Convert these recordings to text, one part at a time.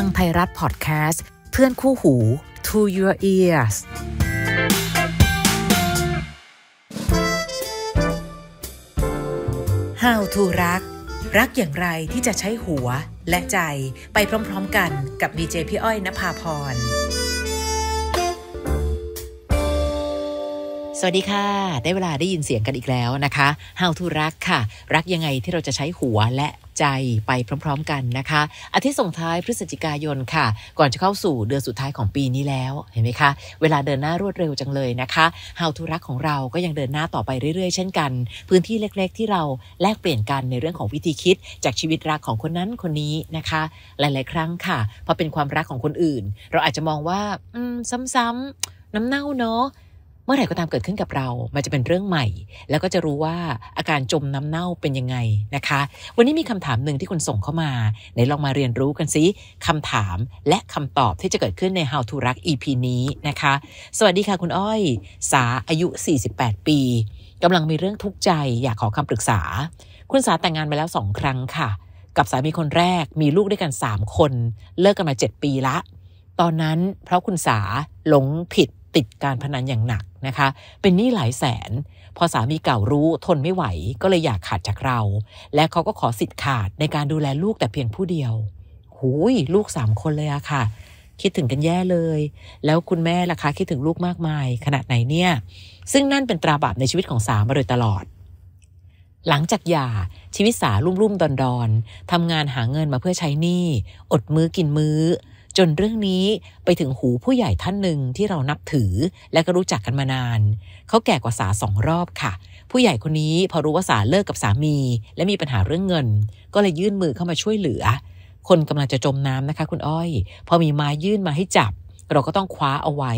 ฟังไทยรัฐพอดแคสต์ เพื่อนคู่หู To Your Ears how to รัก รักอย่างไรที่จะใช้หัวและใจไปพร้อม ๆ กันกับดีเจพี่อ้อยนภาพรสวัสดีค่ะ ได้เวลาได้ยินเสียงกันอีกแล้วนะคะ How to รักค่ะ รักยังไงที่เราจะใช้หัวและใจไปพร้อมๆกันนะคะอาทิตย์ส่งท้ายพฤศจิกายนค่ะ ก่อนจะเข้าสู่เดือนสุดท้ายของปีนี้แล้วเห็นไหมคะ เวลาเดินหน้ารวดเร็วจังเลยนะคะ How to รักของเราก็ยังเดินหน้าต่อไปเรื่อยๆเช่นกัน พื้นที่เล็กๆ ที่เราแลกเปลี่ยนกันในเรื่องของวิธีคิดจากชีวิตรักของคนนั้นคนนี้นะคะ หลาย ๆ ครั้งค่ะพอเป็นความรักของคนอื่น เราอาจจะมองว่าอืมซ้ำๆน้ำเน่าเนาะเมื่อไหร่ก็ตามเกิดขึ้นกับเรา มันจะเป็นเรื่องใหม่ แล้วก็จะรู้ว่าอาการจมน้ำเน่าเป็นยังไงนะคะ วันนี้มีคำถามหนึ่งที่คุณส่งเข้ามาไหนลองมาเรียนรู้กันซิคำถามและคำตอบที่จะเกิดขึ้นใน How to รัก EP นี้นะคะ สวัสดีค่ะคุณอ้อย สาอายุ 48 ปี กำลังมีเรื่องทุกข์ใจอยากขอคำปรึกษา คุณสาแต่งงานมาแล้วสองครั้งค่ะ กับสามีคนแรก มีลูกด้วยกัน 3 คน เลิกกันมา 7 ปีละ ตอนนั้นเพราะคุณสาหลงผิดติดการพนันอย่างหนักนะคะ เป็นหนี้หลายแสน พอสามีเก่ารู้ ทนไม่ไหวก็เลยอยากขาดจากเรา และเขาก็ขอสิทธิ์ขาดในการดูแลลูกแต่เพียงผู้เดียว หูย ลูกสามคนเลยอะค่ะ คิดถึงกันแย่เลย แล้วคุณแม่ล่ะคะคิดถึงลูกมากมายขนาดไหนเนี่ย ซึ่งนั่นเป็นตราบาปในชีวิตของสามาโดยตลอด หลังจากหย่าชีวิตสารุ่มรุ่มดอนดอนทำงานหาเงินมาเพื่อใช้หนี้อดมื้อกินมื้อจนเรื่องนี้ไปถึงหูผู้ใหญ่ท่านหนึ่งที่เรานับถือและก็รู้จักกันมานานเขาแก่กว่าสาสองรอบค่ะ ผู้ใหญ่คนนี้พอรู้ว่าสาเลิกกับสามี และมีปัญหาเรื่องเงิน ก็เลยยื่นมือเข้ามาช่วยเหลือคนกำลังจะจมน้ำนะคะ คุณอ้อยพอมีไม้ยื่นมาให้จับเราก็ต้องคว้าเอาไว้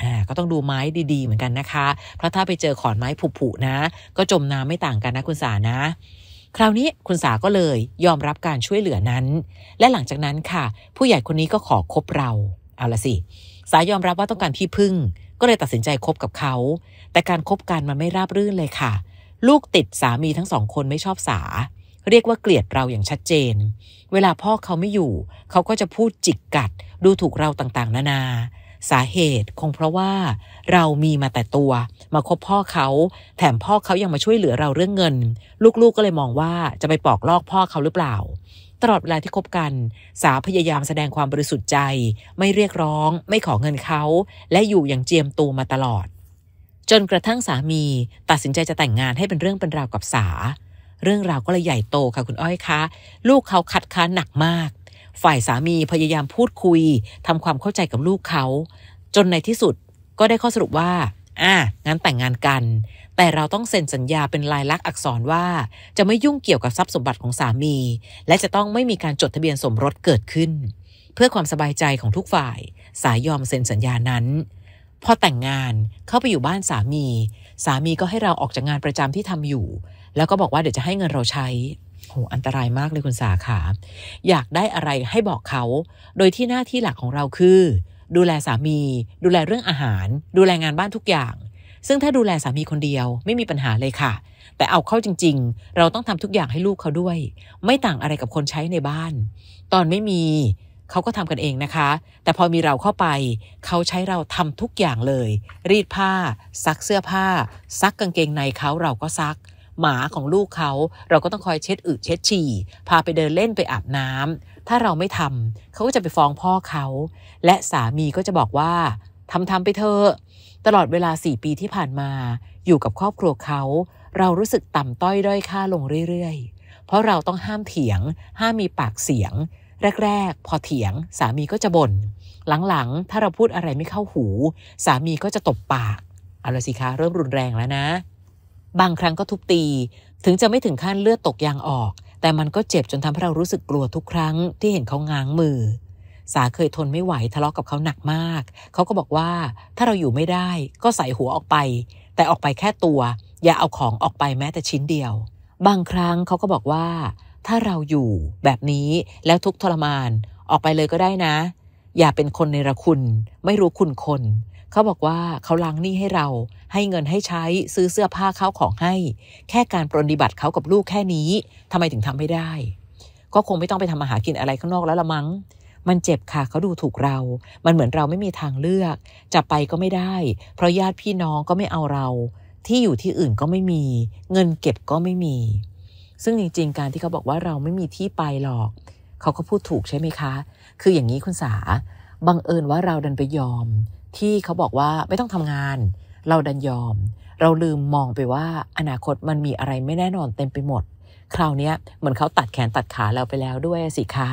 อ่าก็ต้องดูไม้ดีๆเหมือนกันนะคะเพราะถ้าไปเจอขอนไม้ผุๆนะ ก็จมน้ำไม่ต่างกันนะคุณสานะคราวนี้คุณสาก็เลยยอมรับการช่วยเหลือนั้น และหลังจากนั้นค่ะ ผู้ใหญ่คนนี้ก็ขอคบเราเอาละสิ สายอมรับว่าต้องการที่พึ่ง ก็เลยตัดสินใจคบกับเขา แต่การครบกันมันไม่ราบรื่นเลยค่ะ ลูกติดสามีทั้งสองคนไม่ชอบสา เรียกว่าเกลียดเราอย่างชัดเจน เวลาพ่อเขาไม่อยู่ เขาก็จะพูดจิกกัด ดูถูกเราต่างๆ นานาสาเหตุคงเพราะว่าเรามีมาแต่ตัว มาคบพ่อเขา แถมพ่อเขายังมาช่วยเหลือเราเรื่องเงิน ลูกๆกก็เลยมองว่าจะไปปอกลอกพ่อเขาหรือเปล่า ตลอดเวลาที่คบกัน สาพยายามแสดงความบริสุทธิ์ใจไม่เรียกร้อง ไม่ขอเงินเขา และอยู่อย่างเจียมตัวมาตลอด จนกระทั่งสามี ตัดสินใจจะแต่งงานให้เป็นเรื่องเป็นราวกับสาเรื่องราวก็เลยใหญ่โตค่ะคุณอ้อยคะ ลูกเขาคัดค้านหนักมากฝ่ายสามีพยายามพูดคุยทำความเข้าใจกับลูกเขา จนในที่สุดก็ได้ข้อสรุปว่า อ่ะงั้นแต่งงานกัน แต่เราต้องเซ็นสัญญาเป็นลายลักษณ์อักษรว่าจะไม่ยุ่งเกี่ยวกับทรัพย์สมบัติของสามี และจะต้องไม่มีการจดทะเบียนสมรสเกิดขึ้น เพื่อความสบายใจของทุกฝ่าย สายยอมเซ็นสัญญานั้น พอแต่งงานเข้าไปอยู่บ้านสามี สามีก็ให้เราออกจากงานประจำที่ทำอยู่ แล้วก็บอกว่าเดี๋ยวจะให้เงินเราใช้โหอันตรายมากเลยคุณสาขา อยากได้อะไรให้บอกเขา โดยที่หน้าที่หลักของเราคือ ดูแลสามี ดูแลเรื่องอาหาร ดูแลงานบ้านทุกอย่าง ซึ่งถ้าดูแลสามีคนเดียวไม่มีปัญหาเลยค่ะ แต่เอาเข้าจริงๆ เราต้องทำทุกอย่างให้ลูกเขาด้วย ไม่ต่างอะไรกับคนใช้ในบ้าน ตอนไม่มีเขาก็ทำกันเองนะคะ แต่พอมีเราเข้าไป เขาใช้เราทำทุกอย่างเลย รีดผ้า ซักเสื้อผ้า ซักกางเกงในเขาเราก็ซักหมาของลูกเขาเราก็ต้องคอยเช็ดอึเช็ดฉี่ พาไปเดินเล่นไปอาบน้ำ ถ้าเราไม่ทำ เขาก็จะไปฟ้องพ่อเขา และสามีก็จะบอกว่าทำทาไปเถอะตลอดเวลาสี่ปีที่ผ่านมาอยู่กับครอบครัวเขา เรารู้สึกต่ำต้อยด้อย ค่าลงเรื่อยๆเพราะเราต้องห้ามเถียง ห้ามมีปากเสียง แรก ๆ พอเถียงสามีก็จะบน่นหลังๆถ้าเราพูดอะไรไม่เข้าหู สามีก็จะตบปากเอาละสิคะเริ่มรุนแรงแล้วนะบางครั้งก็ทุบตีถึงจะไม่ถึงขั้นเลือดตกยางออก แต่มันก็เจ็บจนทำให้เรารู้สึกกลัวทุกครั้งที่เห็นเขาง้างมือ สาเคยทนไม่ไหวทะเลาะกกับเขาหนักมาก เขาก็บอกว่า ถ้าเราอยู่ไม่ได้ก็ใส่หัวออกไป แต่ออกไปแค่ตัว อย่าเอาของออกไปแม้แต่ชิ้นเดียว บางครั้งเขาก็บอกว่า ถ้าเราอยู่แบบนี้แล้วทุกทรมานออกไปเลยก็ได้นะอย่าเป็นคนในระคุณ ไม่รู้คุณคน เขาบอกว่าเขาล้างหนี้ให้เรา ให้เงินให้ใช้ซื้อเสื้อผ้าเขาของให้แค่การปรนนิบัติเขากับลูกแค่นี้ ทำไมถึงทำไม่ได้ ก็คงไม่ต้องไปทำมาหากินอะไรข้างนอกแล้วละมั้ง มันเจ็บค่ะเขาดูถูกเรา มันเหมือนเราไม่มีทางเลือก จะไปก็ไม่ได้ เพราะญาติพี่น้องก็ไม่เอาเรา ที่อยู่ที่อื่นก็ไม่มี เงินเก็บก็ไม่มี ซึ่งจริง ๆการที่เขาบอกว่าเราไม่มีที่ไปหรอกเขาก็พูดถูกใช่ไหมคะ คืออย่างนี้คุณสา บังเอิญว่าเราดันไปยอม ที่เขาบอกว่าไม่ต้องทำงาน เราดันยอม เราลืมมองไปว่า อนาคตมันมีอะไรไม่แน่นอนเต็มไปหมด คราวนี้เหมือนเขาตัดแขนตัดขาเราไปแล้วด้วยสิคะ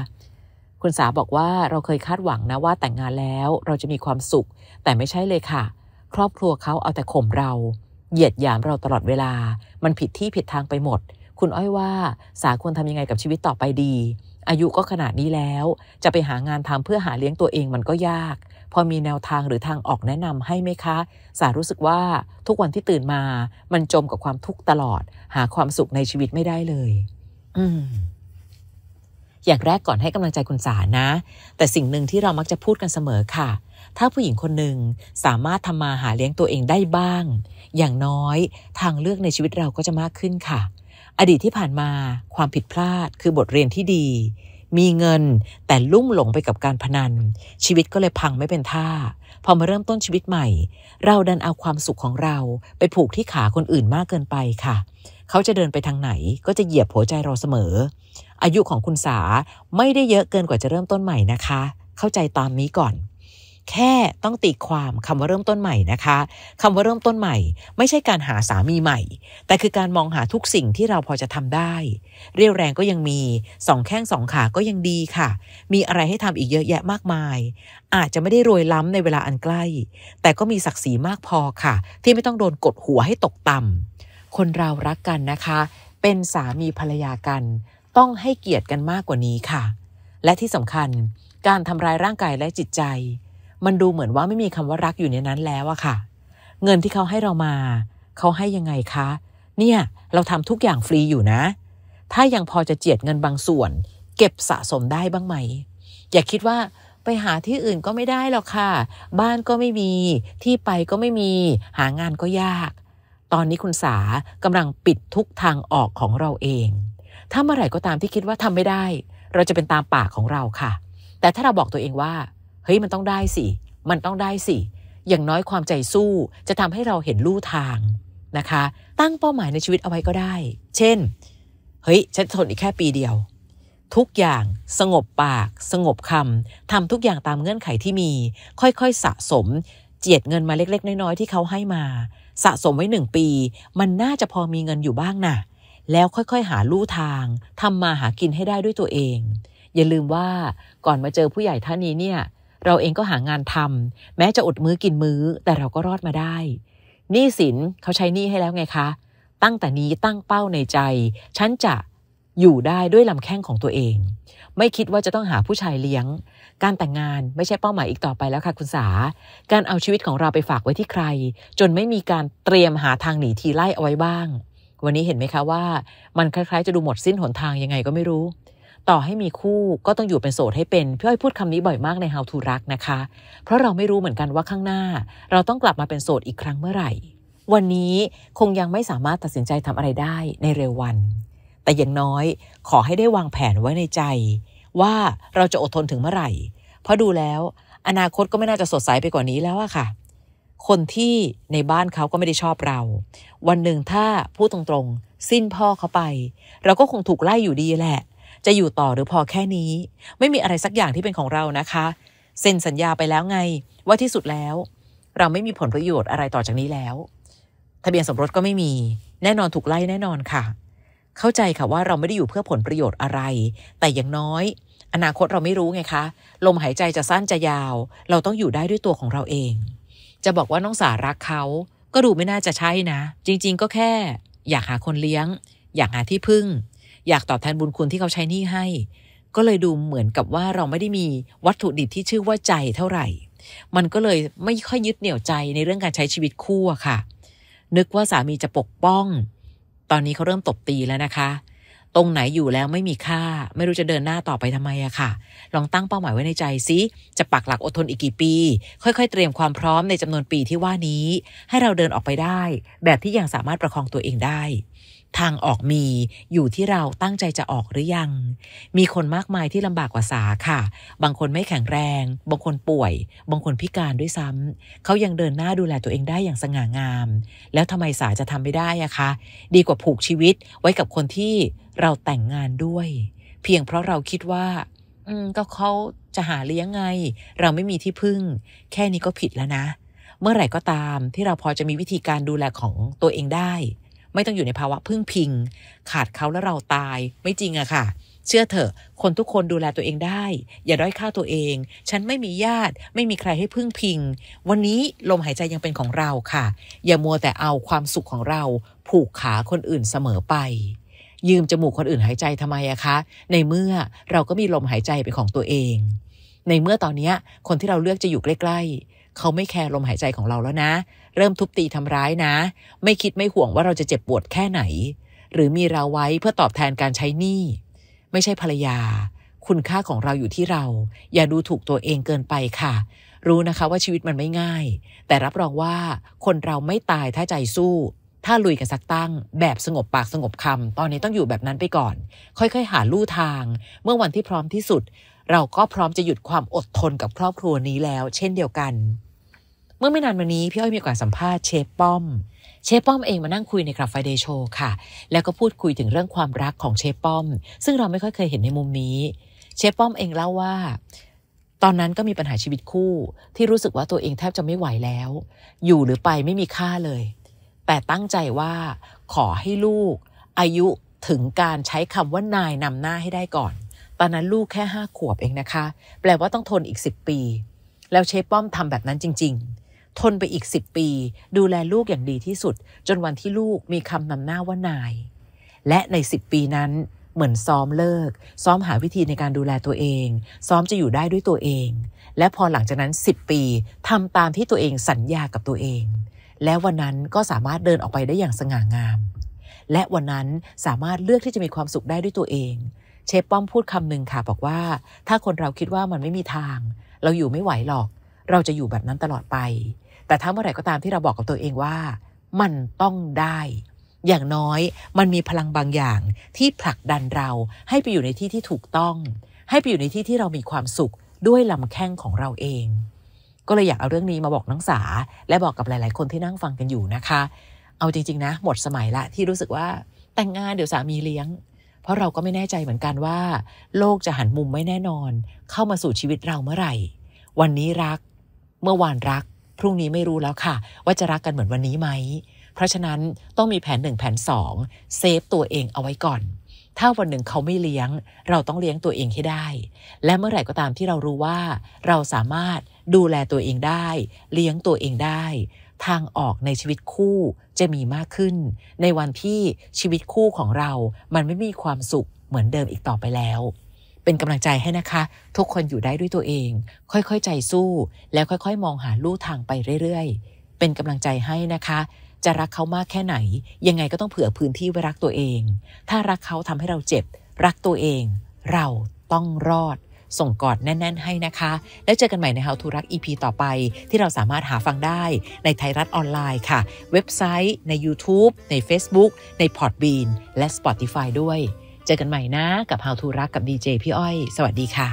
คุณสาบอกว่าเราเคยคาดหวังนะว่า แต่งงานแล้วเราจะมีความสุข แต่ไม่ใช่เลยค่ะ ครอบครัวเขาเอาแต่ข่มเรา เหยียดหยามเราตลอดเวลา มันผิดที่ผิดทางไปหมด คุณอ้อยว่าสาควรทำยังไงกับชีวิตต่อไปดีอายุก็ขนาดนี้แล้ว จะไปหางานทำเพื่อหาเลี้ยงตัวเองมันก็ยาก พอมีแนวทางหรือทางออกแนะนำให้ไหมคะสารู้สึกว่าทุกวันที่ตื่นมามันจมกับความทุกข์ตลอดหาความสุขในชีวิตไม่ได้เลย อืมอย่างแรกก่อนให้กำลังใจคุณสานะ แต่สิ่งหนึ่งที่เรามักจะพูดกันเสมอค่ะ ถ้าผู้หญิงคนหนึ่งสามารถทำมาหาเลี้ยงตัวเองได้บ้าง อย่างน้อยทางเลือกในชีวิตเราก็จะมากขึ้นค่ะอดีตที่ผ่านมาความผิดพลาดคือบทเรียนที่ดี มีเงินแต่ลุ่มหลงไปกับการพนัน ชีวิตก็เลยพังไม่เป็นท่า พอมาเริ่มต้นชีวิตใหม่ เราดันเอาความสุขของเราไปผูกที่ขาคนอื่นมากเกินไปค่ะ เขาจะเดินไปทางไหนก็จะเหยียบหัวใจเราเสมอ อายุของคุณสาไม่ได้เยอะเกินกว่าจะเริ่มต้นใหม่นะคะ เข้าใจตามนี้ก่อนแค่ต้องตีความคำว่าเริ่มต้นใหม่นะคะ คำว่าเริ่มต้นใหม่ ไม่ใช่การหาสามีใหม่ แต่คือการมองหาทุกสิ่งที่เราพอจะทำได้ เรียวแรงก็ยังมี สองแข้งสองขา ก็ยังดีค่ะ มีอะไรให้ทำอีกเยอะแยะมากมาย อาจจะไม่ได้รวยล้ำในเวลาอันใกล้ แต่ก็มีศักดิ์ศรีมากพอค่ะ ที่ไม่ต้องโดนกดหัวให้ตกต่ำ คนเรารักกันนะคะ เป็นสามีภรรยากัน ต้องให้เกียรติกันมากกว่านี้ค่ะ และที่สำคัญการทำร้ายร่างกายและจิตใจมันดูเหมือนว่าไม่มีคำว่ารักอยู่ในนั้นแล้วอะค่ะ เงินที่เขาให้เรามา เขาให้ยังไงคะ เนี่ยเราทำทุกอย่างฟรีอยู่นะ ถ้ายังพอจะเจียดเงินบางส่วน เก็บสะสมได้บ้างไหม อย่าคิดว่าไปหาที่อื่นก็ไม่ได้หรอกค่ะ บ้านก็ไม่มีที่ไปก็ไม่มี หางานก็ยาก ตอนนี้คุณสากำลังปิดทุกทางออกของเราเองถ้าเมื่อไหร่ก็ตามที่คิดว่าทำไม่ได้ เราจะเป็นตามปากของเราค่ะ แต่ถ้าเราบอกตัวเองว่าเฮ้ย มันต้องได้สิ มันต้องได้สิ อย่างน้อยความใจสู้จะทำให้เราเห็นลู่ทางนะคะ ตั้งเป้าหมายในชีวิตเอาไว้ก็ได้ เช่น เฮ้ยฉันทนอีกแค่ปีเดียว ทุกอย่างสงบปาก สงบคำ ทำทุกอย่างตามเงื่อนไขที่มี ค่อยๆสะสม เจียดเงินมาเล็กๆ น้อยๆที่เขาให้มา สะสมไว้หนึ่งปี มันน่าจะพอมีเงินอยู่บ้างนะ่ะ แล้วค่อยๆหาลู่ทาง ทำมาหากินให้ได้ด้วยตัวเอง อย่าลืมว่าก่อนมาเจอผู้ใหญ่ท่านนี้เนี่ยเราเองก็หางานทำ แม้จะอดมื้อกินมื้อ แต่เราก็รอดมาได้หนี้สินเขาใช้หนี้ให้แล้วไงคะ ตั้งแต่นี้ตั้งเป้าในใจ ฉันจะอยู่ได้ด้วยลำแข้งของตัวเอง ไม่คิดว่าจะต้องหาผู้ชายเลี้ยง การแต่งงานไม่ใช่เป้าหมายอีกต่อไปแล้วค่ะคุณสาการเอาชีวิตของเราไปฝากไว้ที่ใคร จนไม่มีการเตรียมหาทางหนีทีไล่เอาไว้บ้าง วันนี้เห็นไหมคะว่า มันคล้ายๆ จะดูหมดสิ้นหนทางยังไงก็ไม่รู้ต่อให้มีคู่ก็ต้องอยู่เป็นโสดให้เป็น พี่อ้อยพูดคำนี้บ่อยมากใน How to รักนะคะ เพราะเราไม่รู้เหมือนกันว่าข้างหน้าเราต้องกลับมาเป็นโสดอีกครั้งเมื่อไหร่ วันนี้คงยังไม่สามารถตัดสินใจทำอะไรได้ในเร็ววัน แต่อย่างน้อยขอให้ได้วางแผนไว้ในใจ ว่าเราจะอดทนถึงเมื่อไหร่เพราะดูแล้ว อนาคตก็ไม่น่าจะสดใสไปกว่านี้แล้วอะค่ะ คนที่ในบ้านเขาก็ไม่ได้ชอบเรา วันหนึ่งถ้าพูดตรงๆสิ้นพ่อเขาไป เราก็คงถูกไล่อยู่ดีแหละจะอยู่ต่อหรือพอแค่นี้ ไม่มีอะไรสักอย่างที่เป็นของเรานะคะเซ็นสัญญาไปแล้วไงว่าที่สุดแล้ว เราไม่มีผลประโยชน์อะไรต่อจากนี้แล้ว ทะเบียนสมรสก็ไม่มี แน่นอนถูกไล่แน่นอนค่ะ เข้าใจค่ะว่าเราไม่ได้อยู่เพื่อผลประโยชน์อะไร แต่อย่างน้อย อนาคตเราไม่รู้ไงคะลมหายใจจะสั้นจะยาว เราต้องอยู่ได้ด้วยตัวของเราเอง จะบอกว่าน้องสารักเขาก็ดูไม่น่าจะใช่นะ จริง ๆ ก็แค่ อยากหาคนเลี้ยง อยากหาที่พึ่งอยากตอบแทนบุญคุณที่เขาใช้หนี้ให้ ก็เลยดูเหมือนกับว่าเราไม่ได้มีวัตถุดิบที่ชื่อว่าใจเท่าไหร่ มันก็เลยไม่ค่อยยึดเหนี่ยวใจในเรื่องการใช้ชีวิตคู่ค่ะ นึกว่าสามีจะปกป้อง ตอนนี้เขาเริ่มตบตีแล้วนะคะ ตรงไหนอยู่แล้วไม่มีค่า ไม่รู้จะเดินหน้าต่อไปทำไมอะค่ะ ลองตั้งเป้าหมายไว้ในใจซิ จะปักหลักอดทนอีกกี่ปี ค่อยๆเตรียมความพร้อมในจำนวนปีที่ว่านี้ ให้เราเดินออกไปได้ แบบที่ยังสามารถประคองตัวเองได้ทางออกมีอยู่ที่เราตั้งใจจะออกหรือยัง มีคนมากมายที่ลำบากกว่าสาค่ะ บางคนไม่แข็งแรง บางคนป่วย บางคนพิการด้วยซ้ำเขายังเดินหน้าดูแลตัวเองได้อย่างสง่างาม แล้วทำไมสาจะทำไม่ได้อะคะ ดีกว่าผูกชีวิตไว้กับคนที่เราแต่งงานด้วย เพียงเพราะเราคิดว่า อืม ก็เขาจะหาเลี้ยงไง เราไม่มีที่พึ่ง แค่นี้ก็ผิดแล้วนะ เมื่อไหร่ก็ตามที่เราพอจะมีวิธีการดูแลของตัวเองได้ไม่ต้องอยู่ในภาวะพึ่งพิง ขาดเขาแล้วเราตาย ไม่จริงอะค่ะ เชื่อเถอะ คนทุกคนดูแลตัวเองได้ อย่าด้อยค่าตัวเอง ฉันไม่มีญาติไม่มีใครให้พึ่งพิง วันนี้ลมหายใจยังเป็นของเราค่ะ อย่ามัวแต่เอาความสุขของเรา ผูกขาคนอื่นเสมอไป ยืมจมูกคนอื่นหายใจทำไมอะคะ ในเมื่อเราก็มีลมหายใจเป็นของตัวเอง ในเมื่อตอนนี้คนที่เราเลือกจะอยู่ใกล้ๆเขาไม่แคร์ลมหายใจของเราแล้วนะ เริ่มทุบตีทำร้ายนะ ไม่คิดไม่ห่วงว่าเราจะเจ็บปวดแค่ไหน หรือมีเราไว้เพื่อตอบแทนการใช้หนี้ ไม่ใช่ภรรยา คุณค่าของเราอยู่ที่เรา อย่าดูถูกตัวเองเกินไปค่ะ รู้นะคะว่าชีวิตมันไม่ง่าย แต่รับรองว่า คนเราไม่ตายถ้าใจสู้ ถ้าลุยกันสักตั้ง แบบสงบปากสงบคำตอนนี้ต้องอยู่แบบนั้นไปก่อน ค่อยๆ หาลู่ทาง เมื่อวันที่พร้อมที่สุดเราก็พร้อมจะหยุดความอดทนกับครอบครัวนี้แล้ว เช่นเดียวกัน เมื่อไม่นานมานี้พี่อ้อยมีโอกาสสัมภาษณ์เชฟป้อม เชฟป้อมเองมานั่งคุยในคลับไฟเดย์โชว์ค่ะ แล้วก็พูดคุยถึงเรื่องความรักของเชฟป้อม ซึ่งเราไม่ค่อยเคยเห็นในมุมนี้ เชฟป้อมเองเล่าว่า ตอนนั้นก็มีปัญหาชีวิตคู่ ที่รู้สึกว่าตัวเองแทบจะไม่ไหวแล้ว อยู่หรือไปไม่มีค่าเลย แต่ตั้งใจว่า ขอให้ลูก อายุถึงการใช้คำว่านายนำหน้าให้ได้ก่อนอนนั้นลูกแค่ห้าขวบเองนะคะแปลว่าต้องทนอีกสิบปี แล้วเชฟป้อมทำแบบนั้นจริงๆ ทนไปอีกสิบปี ดูแลลูกอย่างดีที่สุด จนวันที่ลูกมีคำนำหน้าว่านาย และในสิบปีนั้นเหมือนซ้อมเลิกซ้อมหาวิธีในการดูแลตัวเอง ซ้อมจะอยู่ได้ด้วยตัวเอง และพอหลังจากนั้น 10 ปีทำตามที่ตัวเองสัญญากับตัวเอง และวันนั้นก็สามารถเดินออกไปได้อย่างสง่างาม และวันนั้นสามารถเลือกที่จะมีความสุขได้ด้วยตัวเองเชฟป้อมพูดคำหนึ่งค่ะ บอกว่า ถ้าคนเราคิดว่ามันไม่มีทาง เราอยู่ไม่ไหวหรอก เราจะอยู่แบบนั้นตลอดไป แต่ถ้าเมื่อไหร่ก็ตามที่เราบอกกับตัวเองว่า มันต้องได้ อย่างน้อย มันมีพลังบางอย่างที่ผลักดันเรา ให้ไปอยู่ในที่ที่ถูกต้อง ให้ไปอยู่ในที่ที่เรามีความสุขด้วยลำแข้งของเราเอง ก็เลยอยากเอาเรื่องนี้มาบอกนังสาและบอกกับหลาย ๆ คนที่นั่งฟังกันอยู่นะคะ เอาจริง ๆนะ หมดสมัยละที่รู้สึกว่าแต่งงานเดี๋ยวสามีเลี้ยงเพราะเราก็ไม่แน่ใจเหมือนกันว่า โลกจะหันมุมไม่แน่นอน เข้ามาสู่ชีวิตเราเมื่อไหร่ วันนี้รักเมื่อวานรัก พรุ่งนี้ไม่รู้แล้วค่ะ ว่าจะรักกันเหมือนวันนี้ไหมเพราะฉะนั้นต้องมีแผนหนึ่งแผนสองเซฟตัวเองเอาไว้ก่อน ถ้าวันหนึ่งเขาไม่เลี้ยง เราต้องเลี้ยงตัวเองให้ได้ และเมื่อไหร่ก็ตามที่เรารู้ว่า เราสามารถดูแลตัวเองได้ เลี้ยงตัวเองได้ทางออกในชีวิตคู่จะมีมากขึ้น ในวันที่ชีวิตคู่ของเรา มันไม่มีความสุขเหมือนเดิมอีกต่อไปแล้ว เป็นกำลังใจให้นะคะ ทุกคนอยู่ได้ด้วยตัวเอง ค่อยๆใจสู้ แล้วค่อยๆ มองหาลู่ทางไปเรื่อย ๆ เป็นกำลังใจให้นะคะ จะรักเขามากแค่ไหน ยังไงก็ต้องเผื่อพื้นที่ไว้รักตัวเอง ถ้ารักเขาทำให้เราเจ็บ รักตัวเอง เราต้องรอดส่งกอดแน่น ๆ ให้นะคะ แล้วเจอกันใหม่ในฮาวทูรัก EP ต่อไป ที่เราสามารถหาฟังได้ในไทยรัฐออนไลน์ค่ะ เว็บไซต์ ใน YouTube ใน Facebook ใน Podbean และ Spotify ด้วย เจอกันใหม่นะ กับ How to รักกับดีเจพี่อ้อย สวัสดีค่ะ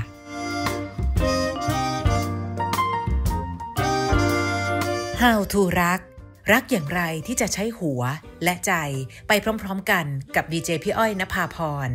How to รักรักอย่างไรที่จะใช้หัวและใจไปพร้อมๆ กันกับดีเจพี่อ้อยนภาพร